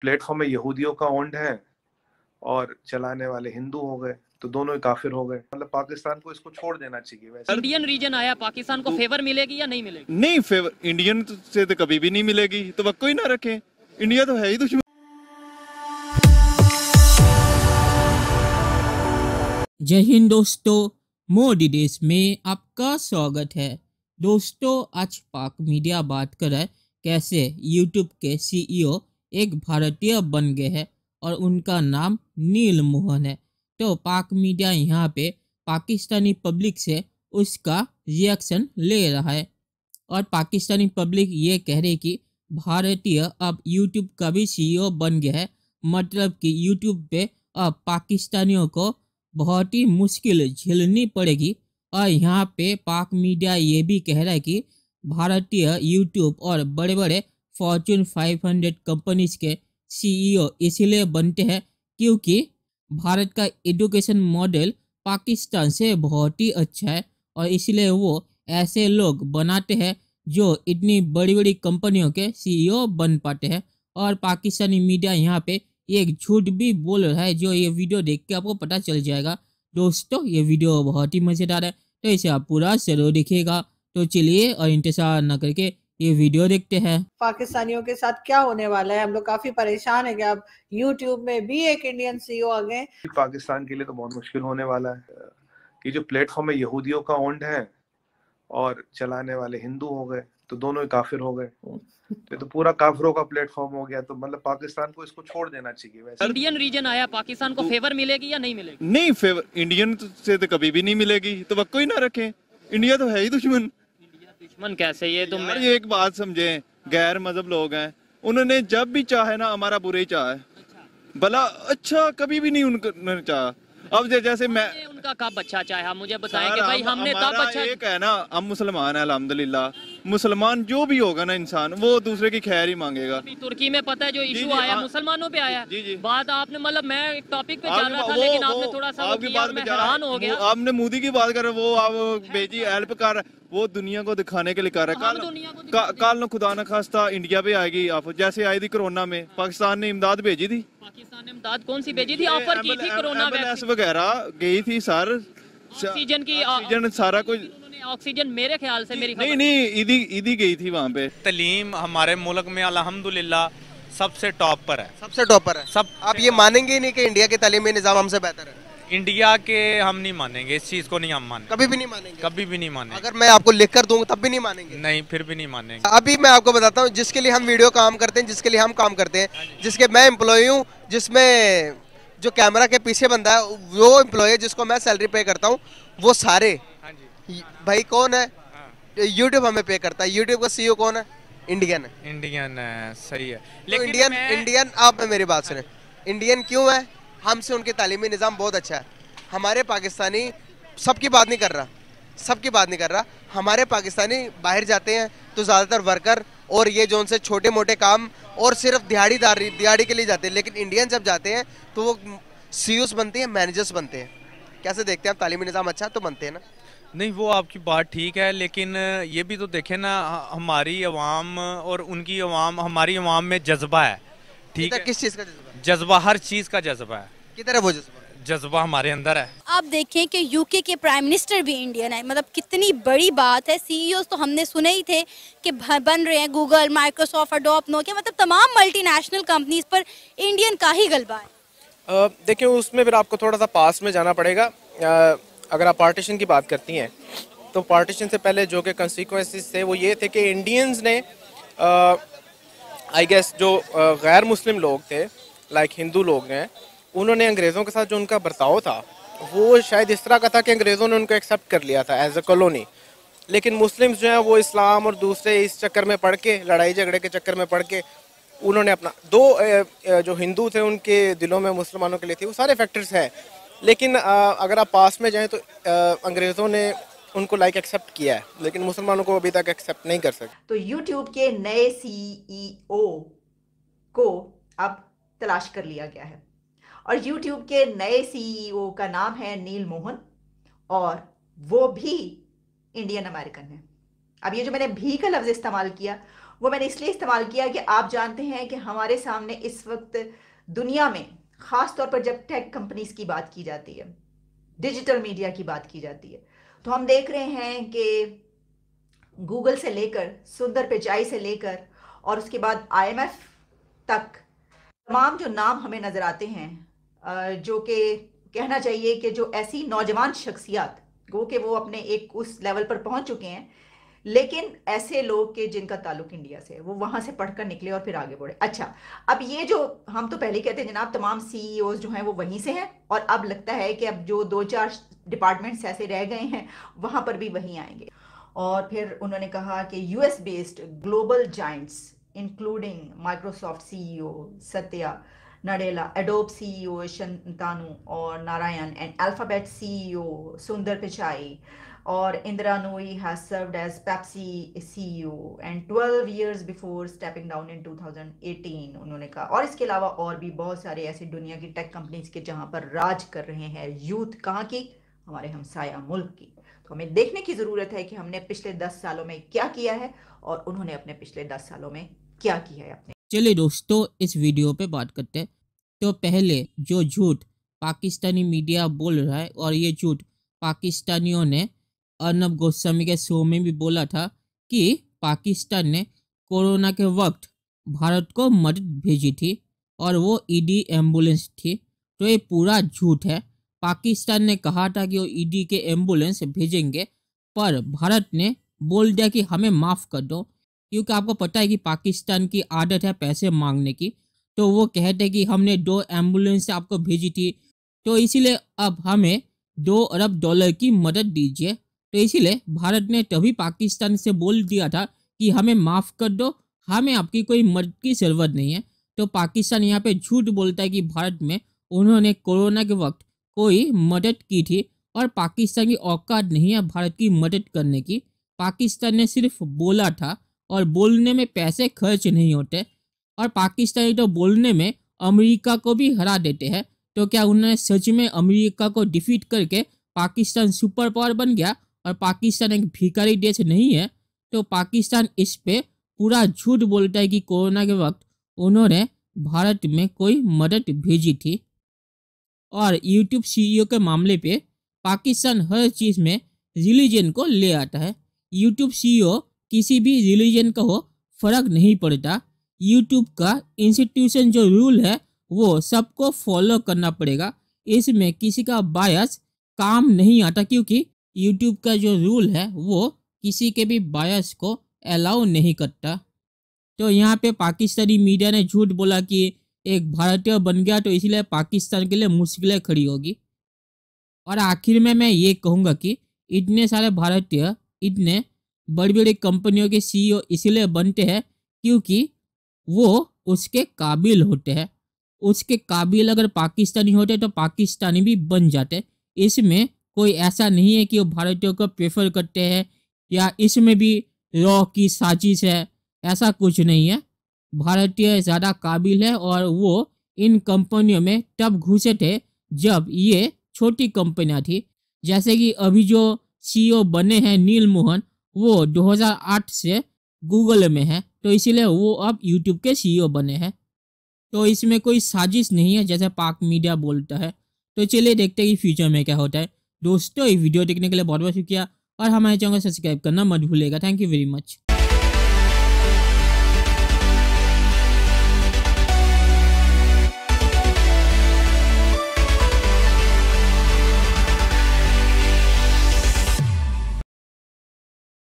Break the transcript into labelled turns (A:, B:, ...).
A: Platform में यहूदियों का ओंड है और चलाने वाले हिंदू हो गए तो दोनों ही काफिर हो गए मतलब पाकिस्तान को इसको छोड़ देना चाहिए वैसे
B: इंडियन रीजन आया पाकिस्तान को फेवर तो मिलेगी या नहीं मिलेगी
A: नहीं फेवर इंडियन से तो कभी भी नहीं मिलेगी तो वक्त ही ना रखें इंडिया तो है ही दुश्मन
B: जय हिंद दोस्तों मोदी देश में आपका स्वागत है दोस्तों आज पाक मीडिया बात कर रहा है कैसे यूट्यूब के सीईओ एक भारतीय बन गए हैं और उनका नाम नील मोहन है तो पाक मीडिया यहाँ पे पाकिस्तानी पब्लिक से उसका रिएक्शन ले रहा है और पाकिस्तानी पब्लिक ये कह रही कि भारतीय अब यूट्यूब का भी सीईओ बन गया है मतलब कि यूट्यूब पे अब पाकिस्तानियों को बहुत ही मुश्किल झेलनी पड़ेगी और यहाँ पे पाक मीडिया ये भी कह रहा है कि भारतीय यूट्यूब और बड़े बड़े फॉर्चून 500 कंपनीज के सीईओ e इसलिए बनते हैं क्योंकि भारत का एजुकेशन मॉडल पाकिस्तान से बहुत ही अच्छा है और इसलिए वो ऐसे लोग बनाते हैं जो इतनी बड़ी बड़ी कंपनियों के सीईओ e बन पाते हैं और पाकिस्तानी मीडिया यहाँ पे एक झूठ भी बोल रहा है जो ये वीडियो देख के आपको पता चल जाएगा दोस्तों ये वीडियो बहुत ही मज़ेदार है तो इसे आप पूरा जरूर देखिएगा तो चलिए और इंतज़ार ना करके ये वीडियो देखते हैं पाकिस्तानियों के साथ क्या होने वाला है हम लोग काफी परेशान है क्या अब यूट्यूब में भी एक इंडियन सीईओ e आ गए पाकिस्तान के लिए तो बहुत मुश्किल होने वाला
A: है कि जो प्लेटफॉर्म है यहूदियों का ओंड है और चलाने वाले हिंदू हो गए तो दोनों ही काफिर हो गए ये तो पूरा काफिरों का प्लेटफॉर्म हो गया तो मतलब पाकिस्तान को इसको छोड़ देना चाहिए वैसे
B: इंडियन रीजन आया पाकिस्तान को फेवर मिलेगी या नहीं मिलेगी
A: नहीं फेवर इंडियन से तो कभी भी नहीं मिलेगी तो वक्को ही ना रखें इंडिया तो है ही दुश्मन दुश्मन कैसे ये तुम तो मैं ये एक बात समझे गैर मजहब लोग हैं उन्होंने जब भी चाहे ना हमारा बुरे चाहे अच्छा। भला अच्छा कभी भी नहीं उनको चाह अब जैसे मैं
B: उनका कब अच्छा चाहे मुझे बताएं कि भाई हमने कब अच्छा एक है ना
A: हम मुसलमान है अलहमदुल्ला मुसलमान जो भी होगा ना इंसान वो दूसरे की खैर ही मांगेगा
B: तुर्की में पता है जो इशू आया मुसलमानों पे आया जी जी बात आपने मतलब मैं एक टॉपिक पे चल रहा था लेकिन आपने थोड़ा सा आपकी बात में हैरान हो गया
A: आपने मोदी की बात कर वो आप भेजी हेल्प कर वो दुनिया को दिखाने के लिए कर रहा है हाँ, कल कल खुदा न खास्ता इंडिया पे आएगी आप जैसे आई थी कोरोना में हाँ। पाकिस्तान ने इमदाद भेजी थी
B: पाकिस्तान ने इमदाद कौन सी भेजी थी ऑफर की थी कोरोना
A: वगैरह गई थी सर ऑक्सीजन की ऑक्सीजन सारा कुछ
B: ऑक्सीजन मेरे ख्याल से मेरी नहीं नहीं
A: इदी इदी गई थी वहाँ पे तलीम हमारे मुल्क में अलहमदुल्ला सबसे टॉप पर है सबसे टॉप पर है सब आप ये मानेंगे नहीं कि इंडिया के तलीमी निज़ाम हमसे बेहतर है इंडिया के हम नहीं मानेंगे इस चीज़ को नहीं हम मानेंगे कभी भी नहीं मानेंगे कभी भी नहीं मानेंगे अगर मैं आपको लिख कर दूंगा तब भी नहीं मानेंगे नहीं फिर भी नहीं मानेंगे अभी मैं आपको बताता हूँ जिसके लिए हम वीडियो काम करते हैं जिसके लिए हम काम करते हैं जिसके मैं एम्प्लॉय हूँ जिसमें जो कैमरा के पीछे बंदा है वो एम्प्लॉय है जिसको मैं सैलरी पे करता हूँ वो सारे भाई कौन है यूट्यूब हाँ। हमें पे करता है यूट्यूब का सीईओ e कौन है इंडियन है इंडियन है हाँ, सही है तो लेकिन इंडियन मैं... इंडियन आप मेरी बात सुने इंडियन क्यों है हमसे उनके तालीमी निज़ाम बहुत अच्छा है हमारे पाकिस्तानी सबकी बात नहीं कर रहा सबकी बात नहीं कर रहा हमारे पाकिस्तानी बाहर जाते हैं तो ज़्यादातर वर्कर और ये जो उनसे छोटे मोटे काम और सिर्फ दिहाड़ीदार दिहाड़ी के लिए जाते हैं लेकिन इंडियन जब जाते हैं तो वो सी e बनते हैं मैनेजर्स बनते हैं कैसे देखते हैं आप तालीमी निज़ाम अच्छा तो बनते हैं ना नहीं वो आपकी बात ठीक है लेकिन ये भी तो देखें ना हमारी अवाम और उनकी अवाम हमारी अवाम में जज्बा है ठीक है किस चीज़ का जज्बा हर चीज़ का जज्बा है किधर है वो जज्बा जज्बा हमारे अंदर है
C: आप देखें कि यूके के प्राइम मिनिस्टर भी इंडियन है मतलब कितनी बड़ी बात है सीईओ e तो हमने सुने ही थे कि बन रहे हैं गूगल माइक्रोसॉफ्ट अडोप नोकिया मतलब तमाम मल्टीनेशनल कंपनीज पर इंडियन का ही गलबा
A: है देखिए उसमें फिर आपको थोड़ा सा पास में जाना पड़ेगा अगर आप पार्टीशन की बात करती हैं तो पार्टीशन से पहले जो कि कंसिक्वेंसेस थे वो ये थे कि इंडियंस ने आई गेस जो गैर मुस्लिम लोग थे लाइक हिंदू लोग हैं उन्होंने अंग्रेज़ों के साथ जो उनका बर्ताव था वो शायद इस तरह का था कि अंग्रेज़ों ने उनको एक्सेप्ट कर लिया था एज अ कॉलोनी लेकिन मुस्लिम्स जो हैं वो इस्लाम और दूसरे इस चक्कर में पढ़ के लड़ाई झगड़े के चक्कर में पढ़ के उन्होंने अपना दो जो हिंदू थे उनके दिलों में मुसलमानों के लिए थे वो सारे फैक्टर्स हैं लेकिन आ, अगर आप पास में जाएँ तो अंग्रेज़ों ने उनको लाइक एक्सेप्ट किया है लेकिन मुसलमानों को अभी तक एक्सेप्ट नहीं
B: कर सकते
C: तो यूट्यूब के नए सी e को अब तलाश कर लिया गया है और यूट्यूब के नए सी e का नाम है नील मोहन और वो भी इंडियन अमेरिकन है अब ये जो मैंने भी का लफ्ज़ इस्तेमाल किया वो मैंने इसलिए इस्तेमाल किया कि आप जानते हैं कि हमारे सामने इस वक्त दुनिया में खास तौर पर जब टेक कंपनीज की बात की जाती है डिजिटल मीडिया की बात की जाती है तो हम देख रहे हैं कि गूगल से लेकर सुंदर पिचाई से लेकर और उसके बाद आईएमएफ तक तमाम जो नाम हमें नज़र आते हैं जो कि कहना चाहिए कि जो ऐसी नौजवान शख्सियात वो कि वो अपने एक उस लेवल पर पहुंच चुके हैं लेकिन ऐसे लोग के जिनका ताल्लुक इंडिया से है वो वहां से पढ़कर निकले और फिर आगे बढ़े अच्छा अब ये जो हम तो पहले कहते हैं जनाब तमाम सीईओ e जो हैं वो वहीं से हैं और अब लगता है कि अब जो दो चार डिपार्टमेंट्स ऐसे रह गए हैं वहां पर भी वहीं आएंगे और फिर उन्होंने कहा कि US based global giants including Microsoft CEO Satya Nadella Adobe CEO Shantanu और नारायण एंड अल्फाबेट सीईओ सुंदर पिचाई और Indira Nooyi has served as Pepsi CEO and 12 years before stepping down in two thousand eighteen उन्होंने कहा और इसके अलावा और भी बहुत सारे ऐसे दुनिया की टेक कंपनीज के जहाँ पर राज कर रहे हैं यूथ कहाँ की हमारे हमसाया मुल्क की तो हमें देखने की जरूरत है कि हमने पिछले दस सालों में क्या किया है और उन्होंने अपने पिछले दस सालों में क्या किया है अपने
B: चलिए दोस्तों इस वीडियो पे बात करते हैं तो पहले जो झूठ पाकिस्तानी मीडिया बोल रहा है और ये झूठ पाकिस्तानियों ने अर्नब गोस्वामी के शो में भी बोला था कि पाकिस्तान ने कोरोना के वक्त भारत को मदद भेजी थी और वो ईडी एम्बुलेंस थी तो ये पूरा झूठ है पाकिस्तान ने कहा था कि वो ईडी के एम्बुलेंस भेजेंगे पर भारत ने बोल दिया कि हमें माफ़ कर दो क्योंकि आपको पता है कि पाकिस्तान की आदत है पैसे मांगने की तो वो कहते कि हमने दो एम्बुलेंस आपको भेजी थी तो इसीलिए अब हमें दो अरब डॉलर की मदद दीजिए तो इसीलिए भारत ने तभी पाकिस्तान से बोल दिया था कि हमें माफ़ कर दो हमें आपकी कोई मदद की ज़रूरत नहीं है तो पाकिस्तान यहाँ पे झूठ बोलता है कि भारत में उन्होंने कोरोना के वक्त कोई मदद की थी और पाकिस्तान की औकात नहीं है भारत की मदद करने की पाकिस्तान ने सिर्फ बोला था और बोलने में पैसे खर्च नहीं होते और पाकिस्तानी तो बोलने में अमेरिका को भी हरा देते हैं तो क्या उन्होंने सच में अमेरिका को डिफीट करके पाकिस्तान सुपर पावर बन गया और पाकिस्तान एक भिकारी देश नहीं है तो पाकिस्तान इस पर पूरा झूठ बोलता है कि कोरोना के वक्त उन्होंने भारत में कोई मदद भेजी थी और यूट्यूब सीईओ के मामले पे पाकिस्तान हर चीज़ में रिलीजन को ले आता है यूट्यूब सीईओ किसी भी रिलीजन का हो फर्क नहीं पड़ता यूट्यूब का इंस्टीट्यूशन जो रूल है वो सबको फॉलो करना पड़ेगा इसमें किसी का बायस काम नहीं आता क्योंकि यूट्यूब का जो रूल है वो किसी के भी बायस को अलाउ नहीं करता तो यहाँ पे पाकिस्तानी मीडिया ने झूठ बोला कि एक भारतीय बन गया तो इसलिए पाकिस्तान के लिए मुश्किलें खड़ी होगी और आखिर में मैं ये कहूँगा कि इतने सारे भारतीय इतने बड़ी बड़ी कंपनियों के सीईओ e इसलिए बनते हैं क्योंकि वो उसके काबिल होते हैं उसके काबिल अगर पाकिस्तानी होते तो पाकिस्तानी भी बन जाते इसमें कोई ऐसा नहीं है कि वो भारतीयों को प्रेफर करते हैं या इसमें भी लॉ की साजिश है ऐसा कुछ नहीं है भारतीय ज़्यादा काबिल है और वो इन कंपनियों में तब घुसे थे जब ये छोटी कंपनियाँ थी जैसे कि अभी जो सीईओ e बने हैं नील मोहन वो 2008 से गूगल में है तो इसीलिए वो अब यूट्यूब के सीईओ e बने हैं तो इसमें कोई साजिश नहीं है जैसे पाक मीडिया बोलता है तो चलिए देखते हैं कि फ्यूचर में क्या होता है दोस्तों ये वीडियो देखने के लिए बहुत बहुत शुक्रिया और हमारे चैनल को सब्सक्राइब करना मत भूलेगा थैंक यू वेरी मच